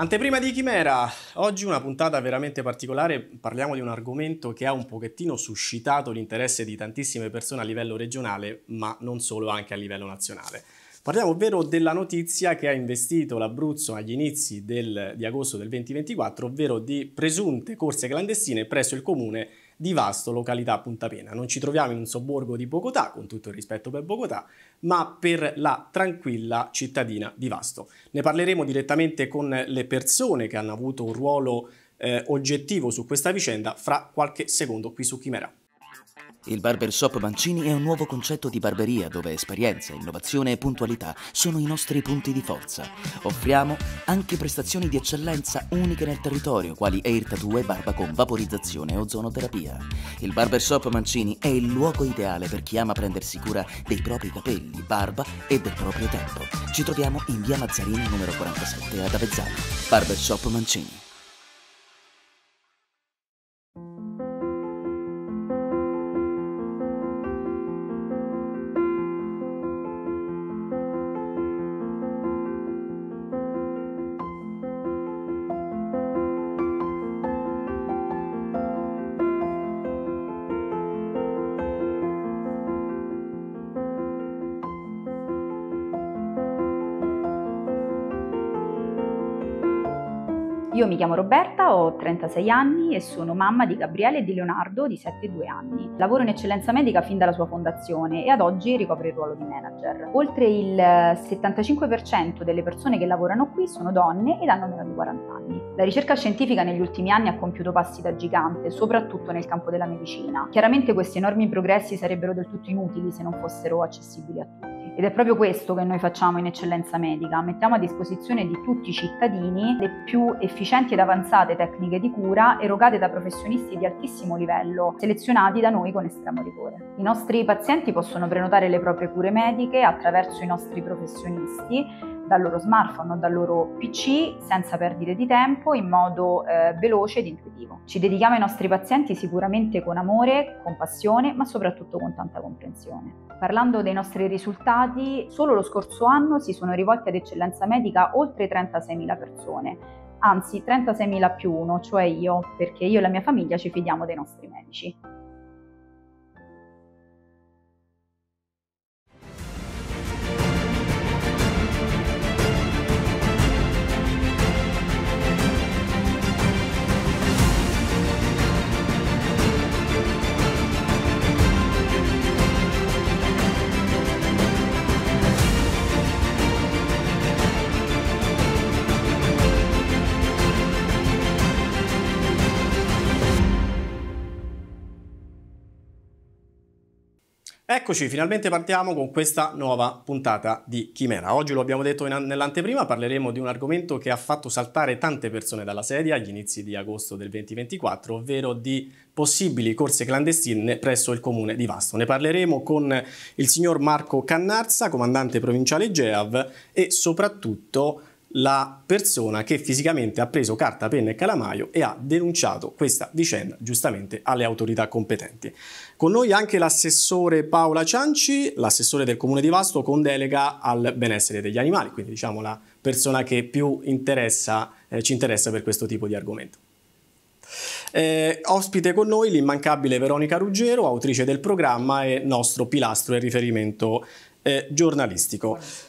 Anteprima di Chimera, oggi una puntata veramente particolare, parliamo di un argomento che ha un pochettino suscitato l'interesse di tantissime persone a livello regionale, ma non solo, anche a livello nazionale. Parliamo ovvero della notizia che ha investito l'Abruzzo agli inizi del, di agosto del 2024, ovvero di presunte corse clandestine presso il comune di Vasto, località Punta Pena. Non ci troviamo in un sobborgo di Bogotà, con tutto il rispetto per Bogotà, ma per la tranquilla cittadina di Vasto. Ne parleremo direttamente con le persone che hanno avuto un ruolo eh, oggettivo su questa vicenda fra qualche secondo qui su Chimera. Il barbershop Mancini è un nuovo concetto di barberia dove esperienza, innovazione e puntualità sono i nostri punti di forza. Offriamo anche prestazioni di eccellenza uniche nel territorio, quali air tattoo e barba con vaporizzazione e ozonoterapia. Il barbershop Mancini è il luogo ideale per chi ama prendersi cura dei propri capelli, barba e del proprio tempo. Ci troviamo in via Mazzarini numero 47 ad Avezzano. Barbershop Mancini. Io mi chiamo Roberta, ho 36 anni e sono mamma di Gabriele e di Leonardo di 7 e 2 anni. Lavoro in eccellenza medica fin dalla sua fondazione e ad oggi ricopro il ruolo di manager. Oltre il 75% delle persone che lavorano qui sono donne ed hanno meno di 40 anni. La ricerca scientifica negli ultimi anni ha compiuto passi da gigante, soprattutto nel campo della medicina. Chiaramente questi enormi progressi sarebbero del tutto inutili se non fossero accessibili a tutti. Ed è proprio questo che noi facciamo in Eccellenza Medica, mettiamo a disposizione di tutti i cittadini le più efficienti ed avanzate tecniche di cura erogate da professionisti di altissimo livello, selezionati da noi con estremo rigore. I nostri pazienti possono prenotare le proprie cure mediche attraverso i nostri professionisti dal loro smartphone o dal loro PC senza perdite di tempo in modo eh, veloce ed intuitivo. Ci dedichiamo ai nostri pazienti sicuramente con amore, con passione, ma soprattutto con tanta comprensione. Parlando dei nostri risultati, solo lo scorso anno si sono rivolte ad eccellenza medica oltre 36.000 persone, anzi 36.000 più uno, cioè io, perché io e la mia famiglia ci fidiamo dei nostri medici. Eccoci, finalmente partiamo con questa nuova puntata di Chimera. Oggi lo abbiamo detto nell'anteprima, parleremo di un argomento che ha fatto saltare tante persone dalla sedia agli inizi di agosto del 2024, ovvero di possibili corse clandestine presso il comune di Vasto. Ne parleremo con il signor Marco Cannarza, comandante provinciale GEAV e soprattutto la persona che fisicamente ha preso carta, penna e calamaio e ha denunciato questa vicenda giustamente alle autorità competenti. Con noi anche l'assessore Paola Cianci, l'assessore del Comune di Vasto con delega al benessere degli animali, quindi diciamo la persona che più interessa, eh, ci interessa per questo tipo di argomento. Eh, ospite con noi l'immancabile Veronica Ruggero, autrice del programma e nostro pilastro e riferimento eh, giornalistico. Buonasera.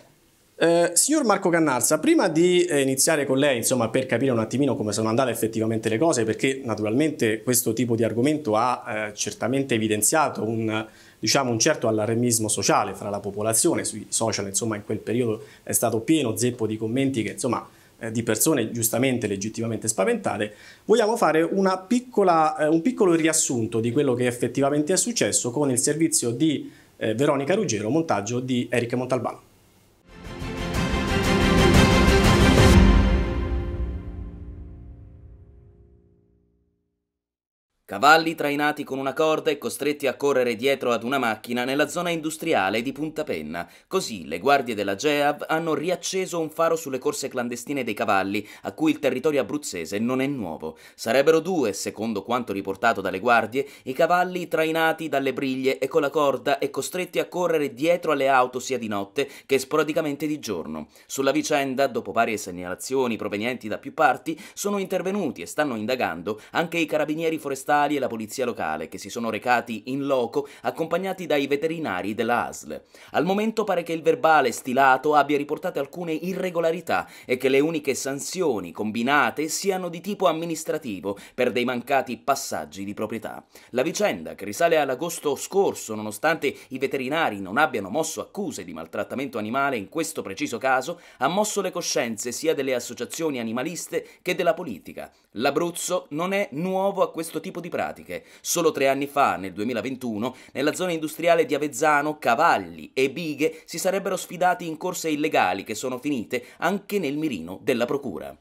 Eh, signor Marco Cannarsa, prima di eh, iniziare con lei, insomma, per capire un attimino come sono andate effettivamente le cose, perché naturalmente questo tipo di argomento ha eh, certamente evidenziato un, diciamo, un certo allarmismo sociale fra la popolazione, sui social, insomma, in quel periodo è stato pieno zeppo di commenti che, insomma, eh, di persone giustamente legittimamente spaventate, vogliamo fare piccola, eh, un piccolo riassunto di quello che effettivamente è successo con il servizio di Veronica Ruggero, montaggio di Eric Montalbano. Cavalli trainati con una corda e costretti a correre dietro ad una macchina nella zona industriale di Punta Penna. Così le guardie della GEAV hanno riacceso un faro sulle corse clandestine dei cavalli, a cui il territorio abruzzese non è nuovo. Sarebbero due, secondo quanto riportato dalle guardie, i cavalli trainati dalle briglie e con la corda e costretti a correre dietro alle auto sia di notte che sporadicamente di giorno. Sulla vicenda, dopo varie segnalazioni provenienti da più parti, sono intervenuti e stanno indagando anche i carabinieri forestali volontari e la polizia locale che si sono recati in loco accompagnati dai veterinari della ASL. Al momento pare che il verbale stilato abbia riportato alcune irregolarità e che le uniche sanzioni combinate siano di tipo amministrativo per dei mancati passaggi di proprietà. La vicenda, che risale all'agosto scorso, nonostante i veterinari non abbiano mosso accuse di maltrattamento animale in questo preciso caso, ha mosso le coscienze sia delle associazioni animaliste che della politica. L'Abruzzo non è nuovo a questo tipo di pratiche. Solo tre anni fa, nel 2021, nella zona industriale di Avezzano, cavalli e bighe si sarebbero sfidati in corse illegali che sono finite anche nel mirino della Procura.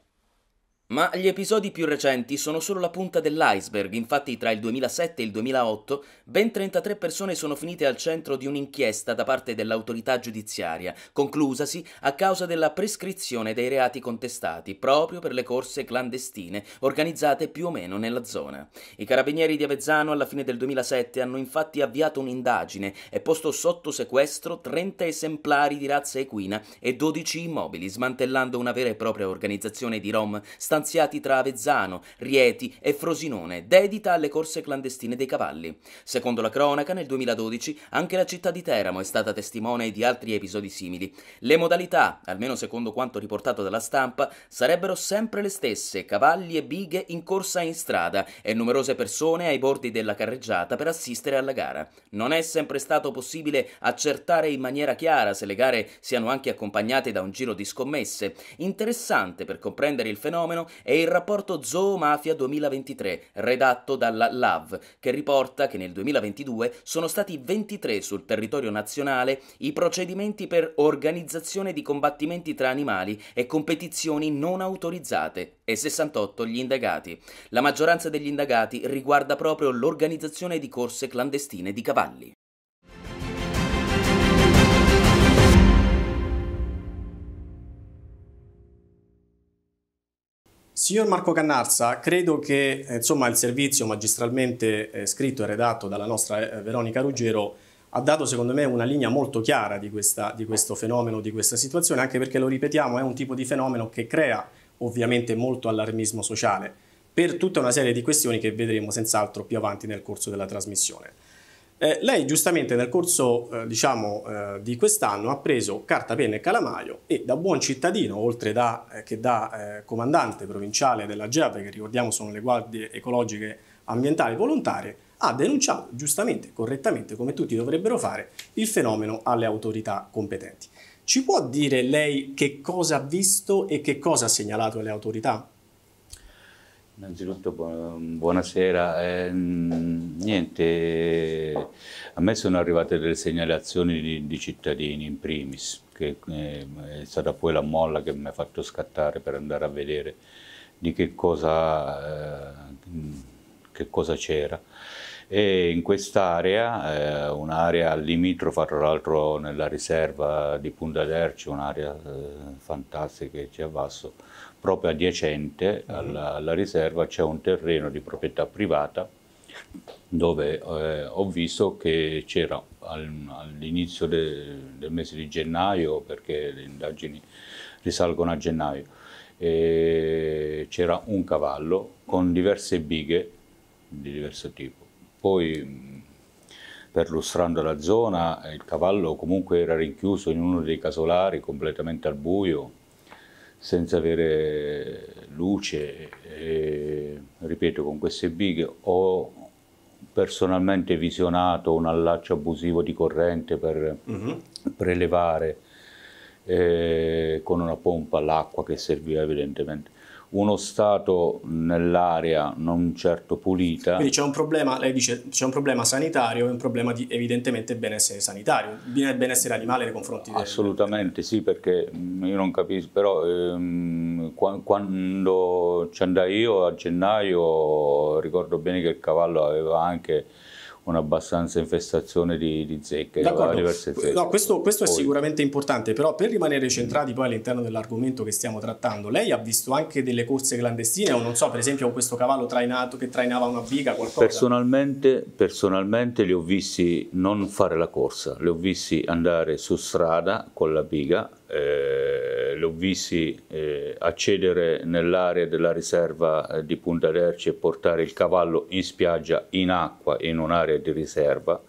Ma gli episodi più recenti sono solo la punta dell'iceberg, infatti tra il 2007 e il 2008 ben 33 persone sono finite al centro di un'inchiesta da parte dell'autorità giudiziaria, conclusasi a causa della prescrizione dei reati contestati, proprio per le corse clandestine organizzate più o meno nella zona. I carabinieri di Avezzano alla fine del 2007 hanno infatti avviato un'indagine e posto sotto sequestro 30 esemplari di razza equina e 12 immobili, smantellando una vera e propria organizzazione di Rom stanziata stanziati tra Avezzano, Rieti e Frosinone, dedita alle corse clandestine dei cavalli. Secondo la cronaca, nel 2012 anche la città di Teramo è stata testimone di altri episodi simili. Le modalità, almeno secondo quanto riportato dalla stampa, sarebbero sempre le stesse, cavalli e bighe in corsa in strada e numerose persone ai bordi della carreggiata per assistere alla gara. Non è sempre stato possibile accertare in maniera chiara se le gare siano anche accompagnate da un giro di scommesse. Interessante per comprendere il fenomeno è il rapporto Zoomafia 2023, redatto dalla LAV, che riporta che nel 2022 sono stati 23 sul territorio nazionale i procedimenti per organizzazione di combattimenti tra animali e competizioni non autorizzate e 68 gli indagati. La maggioranza degli indagati riguarda proprio l'organizzazione di corse clandestine di cavalli. Signor Marco Cannarsa, credo che eh, insomma, il servizio magistralmente eh, scritto e redatto dalla nostra eh, Veronica Ruggero ha dato secondo me una linea molto chiara di, questa, di questo fenomeno, di questa situazione, anche perché lo ripetiamo è un tipo di fenomeno che crea ovviamente molto allarmismo sociale per tutta una serie di questioni che vedremo senz'altro più avanti nel corso della trasmissione. Eh, lei giustamente nel corso eh, diciamo, eh, di quest'anno ha preso carta, penna e calamaio e da buon cittadino, oltre da, eh, che da eh, comandante provinciale della GEAP, che ricordiamo sono le guardie ecologiche ambientali volontarie, ha denunciato giustamente, correttamente, come tutti dovrebbero fare, il fenomeno alle autorità competenti. Ci può dire lei che cosa ha visto e che cosa ha segnalato alle autorità? Innanzitutto buonasera, eh, niente, a me sono arrivate delle segnalazioni di, di cittadini in primis, che eh, è stata poi la molla che mi ha fatto scattare per andare a vedere di che cosa eh, c'era. E in quest'area, eh, un'area limitrofa tra l'altro nella riserva di Punta d'Erci, un'area eh, fantastica che ci a Vasso, proprio adiacente mhm. alla, alla riserva c'è un terreno di proprietà privata dove eh, ho visto che c'era all'inizio de, del mese di gennaio, perché le indagini risalgono a gennaio, c'era un cavallo con diverse bighe di diverso tipo. Poi perlustrando la zona il cavallo comunque era rinchiuso in uno dei casolari completamente al buio, senza avere luce, e, ripeto, con queste bighe ho personalmente visionato un allaccio abusivo di corrente per uh mhm. -huh. prelevare eh, con una pompa l'acqua che serviva evidentemente uno Stato nell'area non certo pulita. Quindi c'è un problema, lei dice, c'è un problema sanitario e un problema di evidentemente benessere sanitario, benessere animale nei confronti del... Assolutamente sì, perché mm, io non capisco, però ehm, quando ci andai io a gennaio ricordo bene che il cavallo aveva anche un'abbastanza infestazione di, di zecche, zecche. No, questo, questo è sicuramente importante, però per rimanere centrati poi all'interno dell'argomento che stiamo trattando, lei ha visto anche delle corse clandestine o non so, per esempio questo cavallo trainato che trainava una biga, qualcosa? Personalmente, personalmente li ho visti non fare la corsa, li ho visti andare su strada con la biga eh, l'ho visti eh, accedere nell'area della riserva eh, di Punta d'Erce e portare il cavallo in spiaggia, in acqua, in un'area di riserva.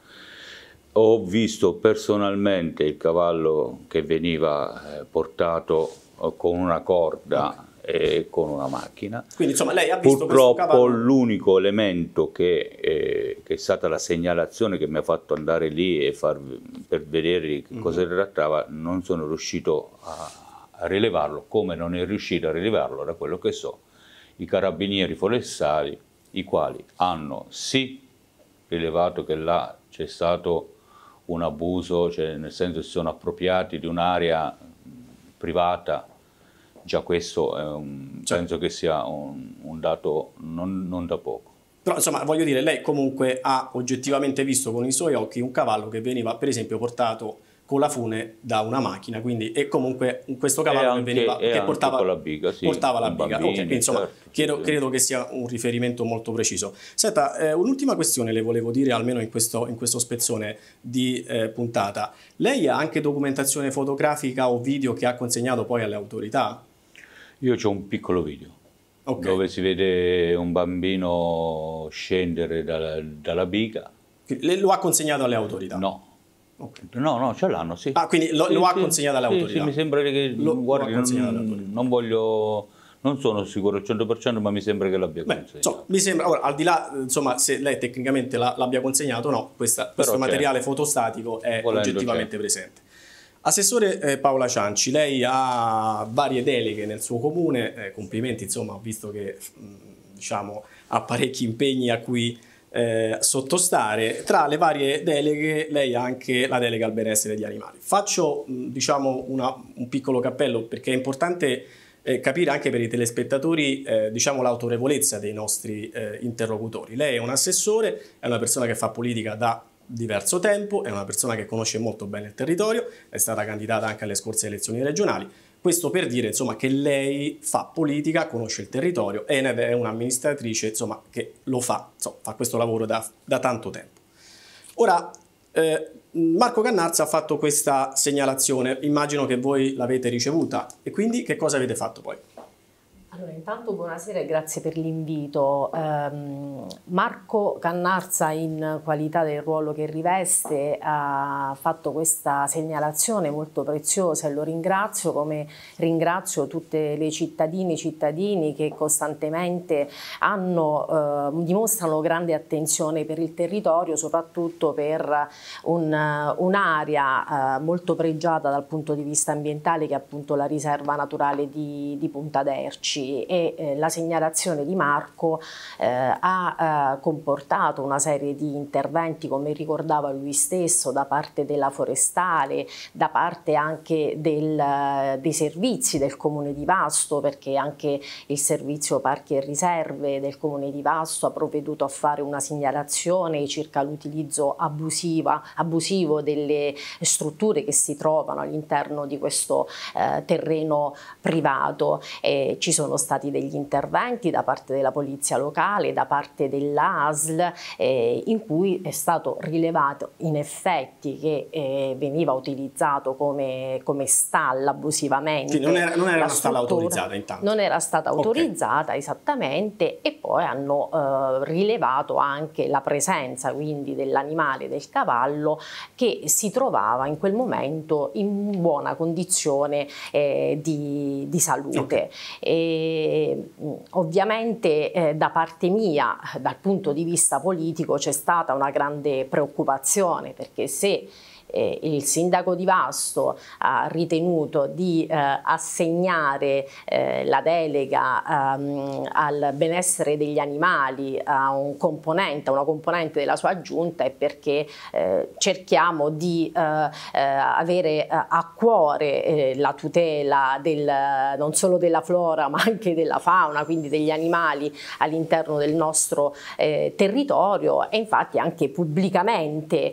Ho visto personalmente il cavallo che veniva eh, portato eh, con una corda eh, con una macchina. Quindi insomma lei ha visto Purtroppo l'unico elemento che, eh, che, è stata la segnalazione che mi ha fatto andare lì e far, per vedere mm-hmm. cosa trattava, non sono riuscito a, a rilevarlo, come non è riuscito a rilevarlo, da quello che so, i carabinieri forestali, i quali hanno sì rilevato che là c'è stato un abuso, cioè nel senso si sono appropriati di un'area privata già questo è un, certo. penso che sia un, un dato non, non, da poco. Però insomma voglio dire, lei comunque ha oggettivamente visto con i suoi occhi un cavallo che veniva per esempio portato con la fune da una macchina, quindi e comunque questo cavallo anche, che, veniva, che portava la biga. Sì, portava la biga. Bambini, okay, insomma, certo, credo, sì. credo, che sia un riferimento molto preciso. Senta, eh, un'ultima questione le volevo dire, almeno in questo, in questo spezzone di eh, puntata. Lei ha anche documentazione fotografica o video che ha consegnato poi alle autorità? Io ho un piccolo video okay. dove si vede un bambino scendere da, dalla biga. Le, lo ha consegnato alle autorità? No. Okay. No, no, ce l'hanno, sì. Ah, quindi lo, sì, lo ha consegnato alle sì, autorità? Sì, mi sembra che... Lo, guardi, lo non, non voglio non sono sicuro al 100%, ma mi sembra che l'abbia consegnato. Insomma, mi sembra, ora, al di là, insomma, se lei tecnicamente l'abbia consegnato o no, questa, questo materiale fotostatico è oggettivamente presente. Assessore eh, Paola Cianci, lei ha varie deleghe nel suo comune, eh, complimenti, insomma, ho visto che mm, diciamo, ha parecchi impegni a cui eh, sottostare. Tra le varie deleghe lei ha anche la delega al benessere degli animali. Faccio mm, diciamo, una, un piccolo cappello perché è importante eh, capire anche per i telespettatori eh, diciamo, l'autorevolezza dei nostri eh, interlocutori. Lei è un assessore, è una persona che fa politica da diverso tempo, è una persona che conosce molto bene il territorio, è stata candidata anche alle scorse elezioni regionali. Questo per dire insomma, che lei fa politica, conosce il territorio ed è un'amministratrice insomma, che lo fa, insomma, fa questo lavoro da, da tanto tempo. Ora, eh, Marco Cannarza ha fatto questa segnalazione, immagino che voi l'avete ricevuta e quindi che cosa avete fatto poi? Allora, intanto buonasera e grazie per l'invito. Um, Marco Cannarza, in qualità del ruolo che riveste, ha fatto questa segnalazione molto preziosa e lo ringrazio, come ringrazio tutte le cittadine e cittadini che costantemente hanno, uh, dimostrano grande attenzione per il territorio, soprattutto per un'area un uh, eh, molto pregiata dal punto di vista ambientale, che è appunto la riserva naturale di, di Punta d'Erci e eh, la segnalazione di Marco eh, ha eh, comportato una serie di interventi, come ricordava lui stesso, da parte della forestale, da parte anche del, eh, dei servizi del comune di Vasto, perché anche il servizio parchi e riserve del comune di Vasto ha provveduto a fare una segnalazione circa l'utilizzo abusivo delle strutture che si trovano all'interno di questo eh, terreno privato. Eh, ci sono stati degli interventi da parte della polizia locale, da parte dell'ASL, eh, in cui è stato rilevato in effetti che eh, veniva utilizzato come, come stalla abusivamente. Quindi non era, non era una autorizzata intanto? Non era stata autorizzata okay. esattamente e poi hanno eh, rilevato anche la presenza quindi dell'animale, del cavallo, che si trovava in quel momento in buona condizione eh, di, di, salute. Okay. E, ovviamente eh, da parte mia, dal punto di vista politico, c'è stata una grande preoccupazione perché se eh, il sindaco di Vasto ha ritenuto di eh, assegnare eh, la delega ehm, al benessere degli animali a un componente, a una componente della sua giunta è perché eh, cerchiamo di eh, eh, avere a cuore la tutela del, non solo della flora ma anche della fauna, quindi degli animali all'interno del nostro territorio e infatti anche pubblicamente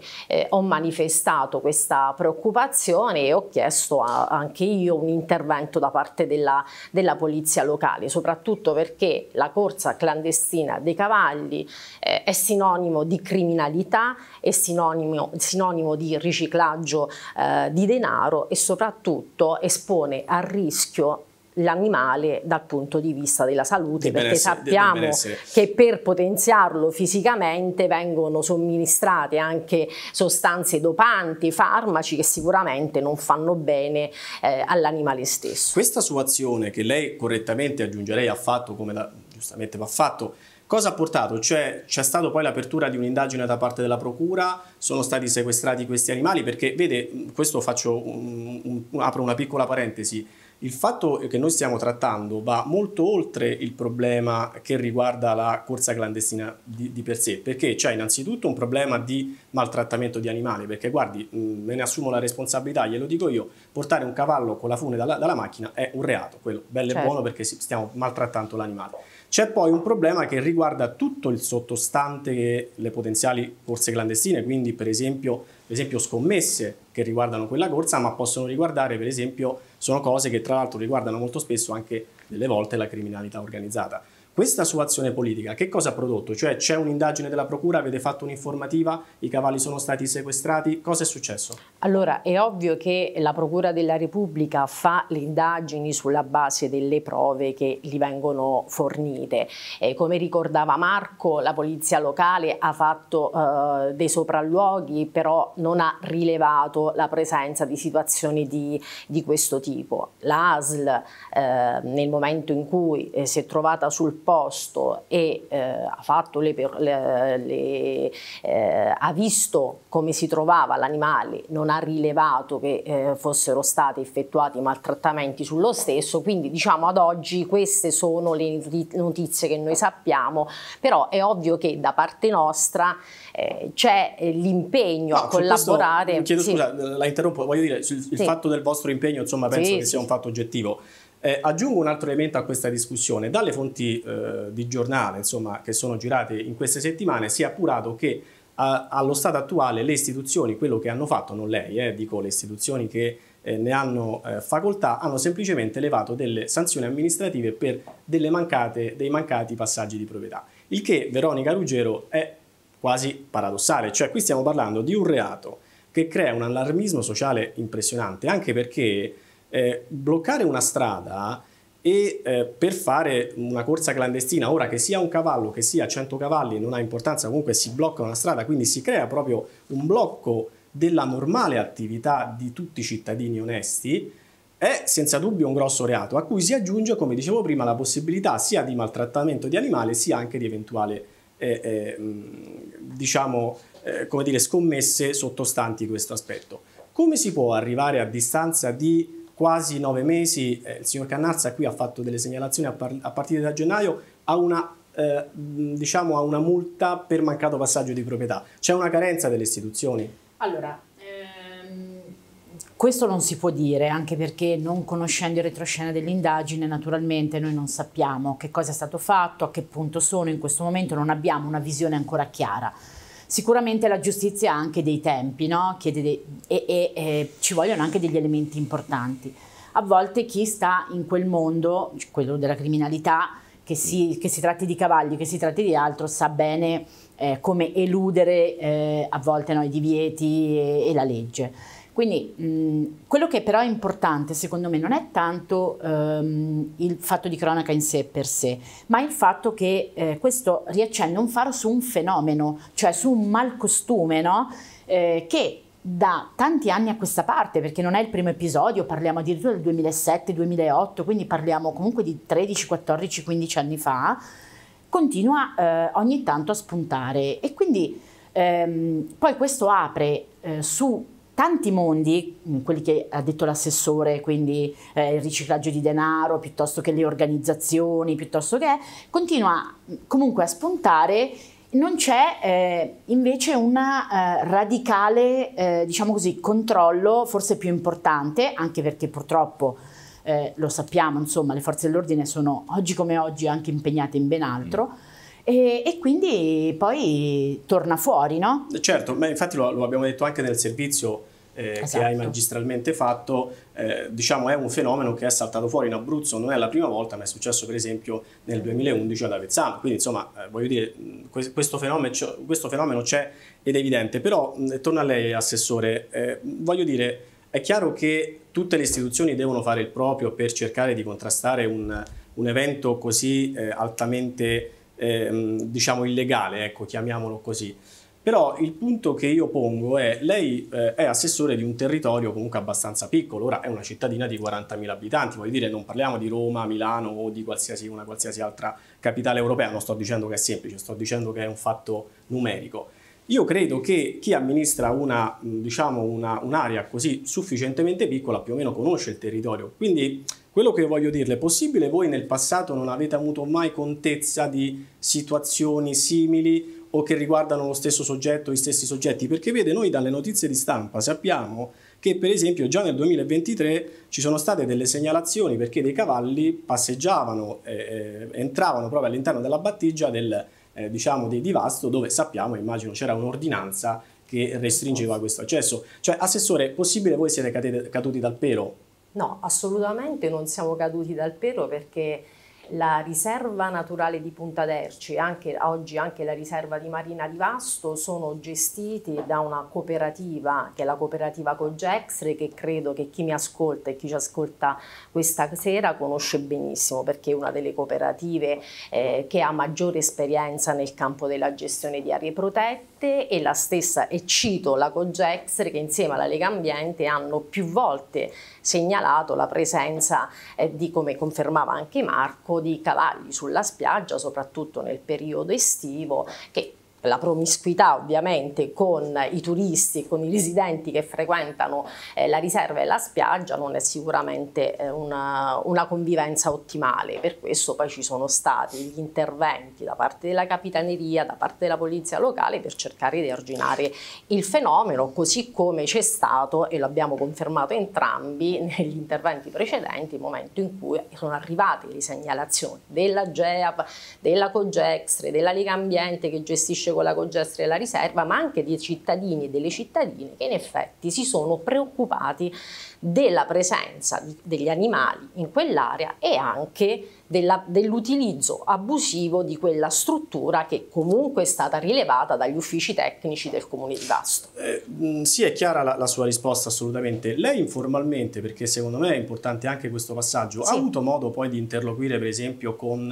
ho manifestato sollevato questa preoccupazione e ho chiesto a, anche io un intervento da parte della, della, polizia locale, soprattutto perché la corsa clandestina dei cavalli eh, è sinonimo di criminalità, è sinonimo, sinonimo di riciclaggio eh, di denaro e soprattutto espone a rischio l'animale dal punto di vista della salute, perché sappiamo che per potenziarlo fisicamente vengono somministrate anche sostanze dopanti, farmaci che sicuramente non fanno bene eh, all'animale stesso. Questa sua azione che lei correttamente aggiungerei ha fatto come la, giustamente va fatto, Cosa ha portato? Cioè c'è stata poi l'apertura di un'indagine da parte della Procura, sono stati sequestrati questi animali perché, vede, questo faccio, un, un, apro una piccola parentesi, il fatto che noi stiamo trattando va molto oltre il problema che riguarda la corsa clandestina di, di per sé, perché c'è innanzitutto un problema di maltrattamento di animali, perché guardi, mm, me ne assumo la responsabilità, glielo dico io, portare un cavallo con la fune dalla, dalla macchina è un reato, quello bello certo. e buono perché stiamo maltrattando l'animale. C'è poi un problema che riguarda tutto il sottostante le potenziali corse clandestine, quindi per esempio per esempio scommesse che riguardano quella corsa, ma possono riguardare, per esempio, sono cose che tra l'altro riguardano molto spesso anche delle volte la criminalità organizzata. Questa sua azione politica che cosa ha prodotto? Cioè c'è un'indagine della Procura, avete fatto un'informativa, i cavalli sono stati sequestrati, cosa è successo? Allora è ovvio che la Procura della Repubblica fa le indagini sulla base delle prove che gli vengono fornite. Eh, come ricordava Marco, la polizia locale ha fatto eh, dei sopralluoghi, però non ha rilevato la presenza di situazioni di, di questo tipo. L'ASL eh, nel momento in cui eh, si è trovata sul disposto e eh, ha, fatto le, le, le, eh, ha visto come si trovava l'animale, non ha rilevato che eh, fossero stati effettuati maltrattamenti sullo stesso, quindi diciamo ad oggi queste sono le notizie che noi sappiamo, però è ovvio che da parte nostra eh, c'è eh, l'impegno no, a collaborare. Questo, chiedo sì. scusa, la interrompo, voglio dire, il, il sì. fatto del vostro impegno, insomma, penso sì, che sia un fatto oggettivo. Eh, aggiungo un altro elemento a questa discussione. Dalle fonti eh, di giornale insomma, che sono girate in queste settimane si è appurato che a, eh, allo stato attuale le istituzioni, quello che hanno fatto, non lei, eh, dico le istituzioni che eh, ne hanno eh, facoltà, hanno semplicemente elevato delle sanzioni amministrative per mancate, dei mancati passaggi di proprietà. Il che, Veronica Ruggero, è quasi paradossale, cioè qui stiamo parlando di un reato che crea un allarmismo sociale impressionante, anche perché eh, bloccare una strada e eh, per fare una corsa clandestina, ora che sia un cavallo, che sia 100 cavalli, non ha importanza, comunque si blocca una strada, quindi si crea proprio un blocco della normale attività di tutti i cittadini onesti, è senza dubbio un grosso reato, a cui si aggiunge, come dicevo prima, la possibilità sia di maltrattamento di animale, sia anche di eventuale, eh, eh, diciamo, eh, come dire, scommesse sottostanti questo aspetto. Come si può arrivare a distanza di quasi nove mesi, eh, il signor Cannazza qui ha fatto delle segnalazioni a, par a partire da gennaio, a una, eh, diciamo a una multa per mancato passaggio di proprietà. C'è una carenza delle istituzioni? Allora, ehm, questo non si può dire, anche perché non conoscendo il retroscena dell'indagine, naturalmente noi non sappiamo che cosa è stato fatto, a che punto sono in questo momento, non abbiamo una visione ancora chiara. Sicuramente la giustizia ha anche dei tempi no? dei, e, e, e ci vogliono anche degli elementi importanti. A volte chi sta in quel mondo, quello della criminalità, che si, che si tratti di cavalli, che si tratti di altro, sa bene eh, come eludere eh, a volte no, i divieti e, e la legge. Quindi mh, quello che però è importante secondo me non è tanto ehm, il fatto di cronaca in sé per sé, ma il fatto che eh, questo riaccende un faro su un fenomeno, cioè su un malcostume no? eh, che da tanti anni a questa parte, perché non è il primo episodio, parliamo addirittura del 2007-2008, quindi parliamo comunque di 13, 14, 15 anni fa, continua eh, ogni tanto a spuntare e quindi ehm, poi questo apre eh, su tanti mondi, mm, quelli che ha detto l'assessore, quindi eh, il riciclaggio di denaro, piuttosto che le organizzazioni, piuttosto che, continua mm, comunque a spuntare non c'è eh, invece un eh, radicale, eh, diciamo così, controllo forse più importante, anche perché purtroppo eh, lo sappiamo, insomma, le forze dell'ordine sono oggi come oggi anche impegnate in ben altro. Mm e, e quindi poi torna fuori, no? Certo, ma infatti lo, lo abbiamo detto anche nel servizio eh, esatto. che hai esatto. magistralmente fatto, eh, diciamo è un fenomeno che è saltato fuori in Abruzzo, non è la prima volta, ma è successo per esempio nel 2011 ad Avezzano, quindi insomma eh, voglio dire questo fenomeno, c'è ed è evidente, però torno a lei Assessore, eh, voglio dire è chiaro che tutte le istituzioni devono fare il proprio per cercare di contrastare un, un evento così eh, altamente ehm, diciamo illegale, ecco, chiamiamolo così. Però il punto che io pongo è, lei eh, è assessore di un territorio comunque abbastanza piccolo, ora è una cittadina di 40.000 abitanti, voglio dire non parliamo di Roma, Milano o di qualsiasi, una qualsiasi altra capitale europea, non sto dicendo che è semplice, sto dicendo che è un fatto numerico. Io credo che chi amministra un'area diciamo una, un così sufficientemente piccola più o meno conosce il territorio, quindi quello che voglio dirle, è possibile voi nel passato non avete avuto mai contezza di situazioni simili o che riguardano lo stesso soggetto, gli stessi soggetti? Perché vede, noi dalle notizie di stampa sappiamo che per esempio già nel 2023 ci sono state delle segnalazioni perché dei cavalli passeggiavano, eh, eh, entravano proprio all'interno della battigia del, eh, diciamo, dei divasto dove sappiamo, immagino, c'era un'ordinanza che restringeva questo accesso. Cioè, Assessore, possibile voi siete caduti dal pelo? No, assolutamente non siamo caduti dal pelo perché la riserva naturale di Punta d'Erci, anche, oggi anche la riserva di Marina di Vasto, sono gestiti da una cooperativa, che è la cooperativa Cogexre, che credo che chi mi ascolta e chi ci ascolta questa sera conosce benissimo, perché è una delle cooperative eh, che ha maggiore esperienza nel campo della gestione di aree protette e la stessa, e cito la Cogexre, che insieme alla Lega Ambiente hanno più volte segnalato la presenza eh, di, come confermava anche Marco, di cavalli sulla spiaggia, soprattutto nel periodo estivo, che la promiscuità ovviamente con i turisti, con i residenti che frequentano eh, la riserva e la spiaggia non è sicuramente eh, una, una, convivenza ottimale, per questo poi ci sono stati gli interventi da parte della capitaneria, da parte della polizia locale per cercare di arginare il fenomeno, così come c'è stato, e lo abbiamo confermato entrambi negli interventi precedenti, il momento in cui sono arrivate le segnalazioni della GEAP, della COGEXRE, della Lega Ambiente che gestisce costituisce con la Cogestre la riserva, ma anche dei cittadini e delle cittadine che in effetti si sono preoccupati della presenza di, degli animali in quell'area e anche dell'utilizzo abusivo di quella struttura che comunque è stata rilevata dagli uffici tecnici del comune di Vasto. Eh, sì, è chiara la, la, sua risposta assolutamente. Lei informalmente, perché secondo me è importante anche questo passaggio, sì. ha avuto modo poi di interloquire per esempio con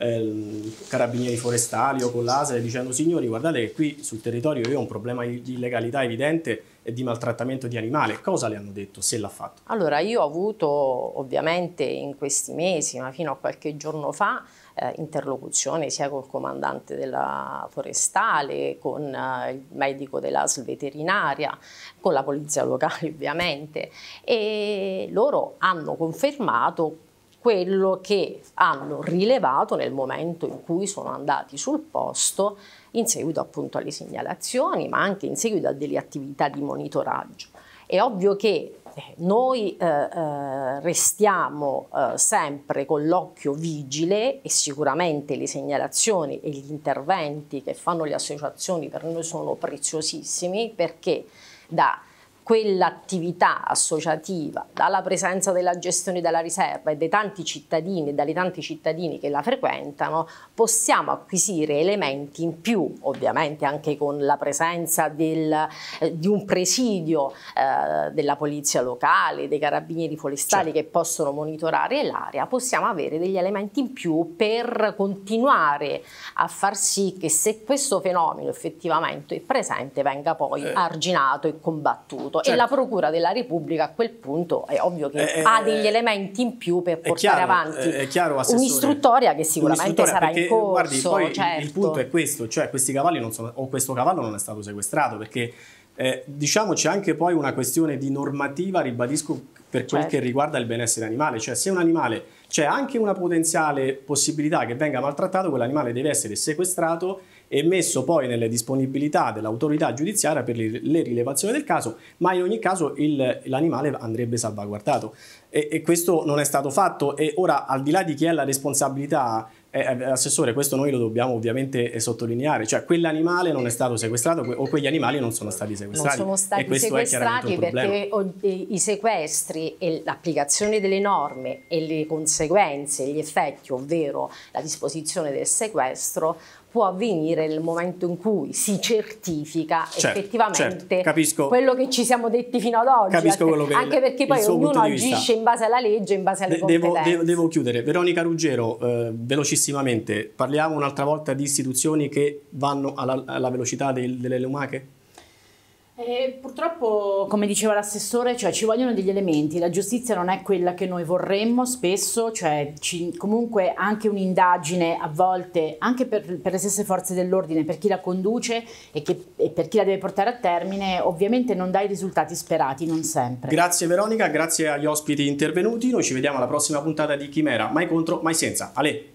Ehm, carabinieri forestali o con l'ASE dicendo signori guardate che qui sul territorio io ho un problema di illegalità evidente e di maltrattamento di animale. Cosa le hanno detto se l'ha fatto? Allora io ho avuto ovviamente in questi mesi, ma fino a qualche giorno fa, eh, interlocuzione sia col comandante della forestale, con eh, il medico dell'ASL veterinaria, con la polizia locale ovviamente e loro hanno confermato quello che hanno rilevato nel momento in cui sono andati sul posto in seguito appunto alle segnalazioni ma anche in seguito a delle attività di monitoraggio. È ovvio che eh, noi eh, eh, restiamo eh, sempre con l'occhio vigile e sicuramente le segnalazioni e gli interventi che fanno le associazioni per noi sono preziosissimi perché da quell'attività associativa, dalla presenza della gestione della riserva e dai tanti cittadini e dalle tante cittadini che la frequentano, possiamo acquisire elementi in più, ovviamente anche con la presenza del, eh, di un presidio eh, della polizia locale, dei carabinieri forestali certo. che possono monitorare l'area, possiamo avere degli elementi in più per continuare a far sì che se questo fenomeno effettivamente è presente venga poi eh. arginato e combattuto punto certo. e la certo. Procura della Repubblica a quel punto è ovvio che eh, eh ha degli eh, elementi in più per portare chiaro, avanti eh, chiaro, un'istruttoria che sicuramente sarà in corso. Guardi, poi certo. il punto è questo, cioè questi cavalli non sono, o questo cavallo non è stato sequestrato perché eh, diciamo c'è anche poi una questione di normativa, ribadisco, per quel certo. che riguarda il benessere animale, cioè se un animale c'è anche una potenziale possibilità che venga maltrattato, quell'animale deve essere sequestrato e messo poi nelle disponibilità dell'autorità giudiziaria per le rilevazioni del caso, ma in ogni caso il, l'animale andrebbe salvaguardato. E, e, questo non è stato fatto e ora al di là di chi è la responsabilità, eh, eh assessore, questo noi lo dobbiamo ovviamente eh, sottolineare, cioè quell'animale non è stato sequestrato o quegli animali non sono stati sequestrati. Non sono stati sequestrati perché i sequestri e l'applicazione delle norme e le conseguenze, gli effetti, ovvero la disposizione del sequestro, può avvenire nel momento in cui si certifica certo, certo effettivamente certo, quello che ci siamo detti fino ad oggi. Capisco quello che Anche perché poi ognuno agisce in base alla legge, in base alle de- devo, devo, devo, chiudere. Veronica Ruggero, eh, velocissimamente, parliamo un'altra volta di istituzioni che vanno alla, alla velocità del, delle lumache? Eh, purtroppo, come diceva l'assessore, cioè, ci vogliono degli elementi. La giustizia non è quella che noi vorremmo spesso, cioè, ci, comunque anche un'indagine a volte, anche per, per, le stesse forze dell'ordine, per chi la conduce e, che, e, per chi la deve portare a termine, ovviamente non dà i risultati sperati, non sempre. Grazie Veronica, grazie agli ospiti intervenuti. Noi ci vediamo alla prossima puntata di Chimera. Mai contro, mai senza. Ale.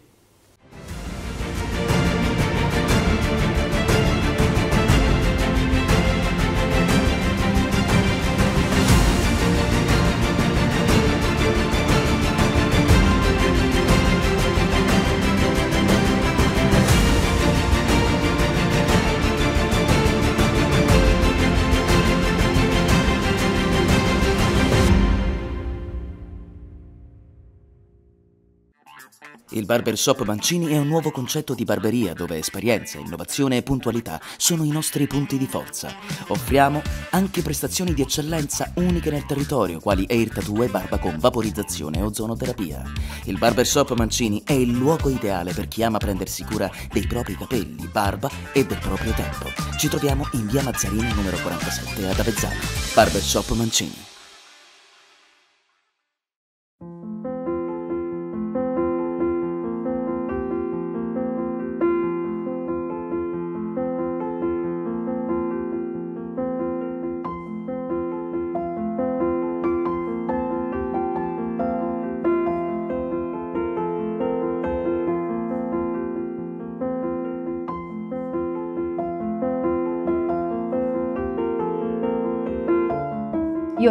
Il barbershop Mancini è un nuovo concetto di barberia dove esperienza, innovazione e puntualità sono i nostri punti di forza. Offriamo anche prestazioni di eccellenza uniche nel territorio, quali air tattoo e barba con vaporizzazione e ozonoterapia. Il barbershop Mancini è il luogo ideale per chi ama prendersi cura dei propri capelli, barba e del proprio tempo. Ci troviamo in via Mazzarini numero 47 ad Avezzano. Barbershop Mancini.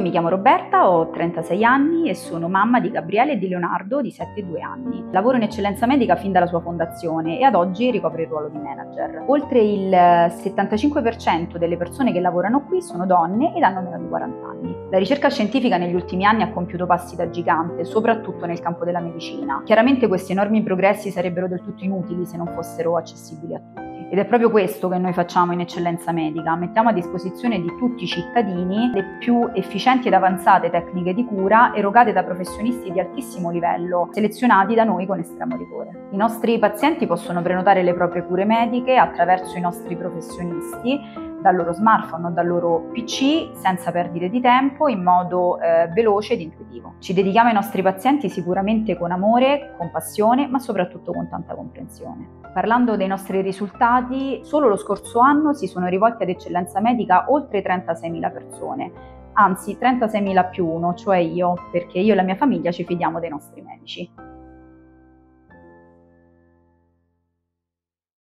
mi chiamo Roberta, ho 36 anni e sono mamma di Gabriele e di Leonardo di 7 e 2 anni. Lavoro in eccellenza medica fin dalla sua fondazione e ad oggi ricopro il ruolo di manager. Oltre il 75% delle persone che lavorano qui sono donne ed hanno meno di 40 anni. La ricerca scientifica negli ultimi anni ha compiuto passi da gigante, soprattutto nel campo della medicina. Chiaramente questi enormi progressi sarebbero del tutto inutili se non fossero accessibili a tutti. Ed è proprio questo che noi facciamo in Eccellenza Medica, mettiamo a disposizione di tutti i cittadini le più efficienti ed avanzate tecniche di cura erogate da professionisti di altissimo livello, selezionati da noi con estremo rigore. I nostri pazienti possono prenotare le proprie cure mediche attraverso i nostri professionisti dal loro smartphone o dal loro PC senza perdite di tempo in modo eh, veloce ed intuitivo. Ci dedichiamo ai nostri pazienti sicuramente con amore, con passione, ma soprattutto con tanta comprensione. Parlando dei nostri risultati, solo lo scorso anno si sono rivolte ad eccellenza medica oltre 36.000 persone, anzi 36.000 più uno, cioè io, perché io e la mia famiglia ci fidiamo dei nostri medici.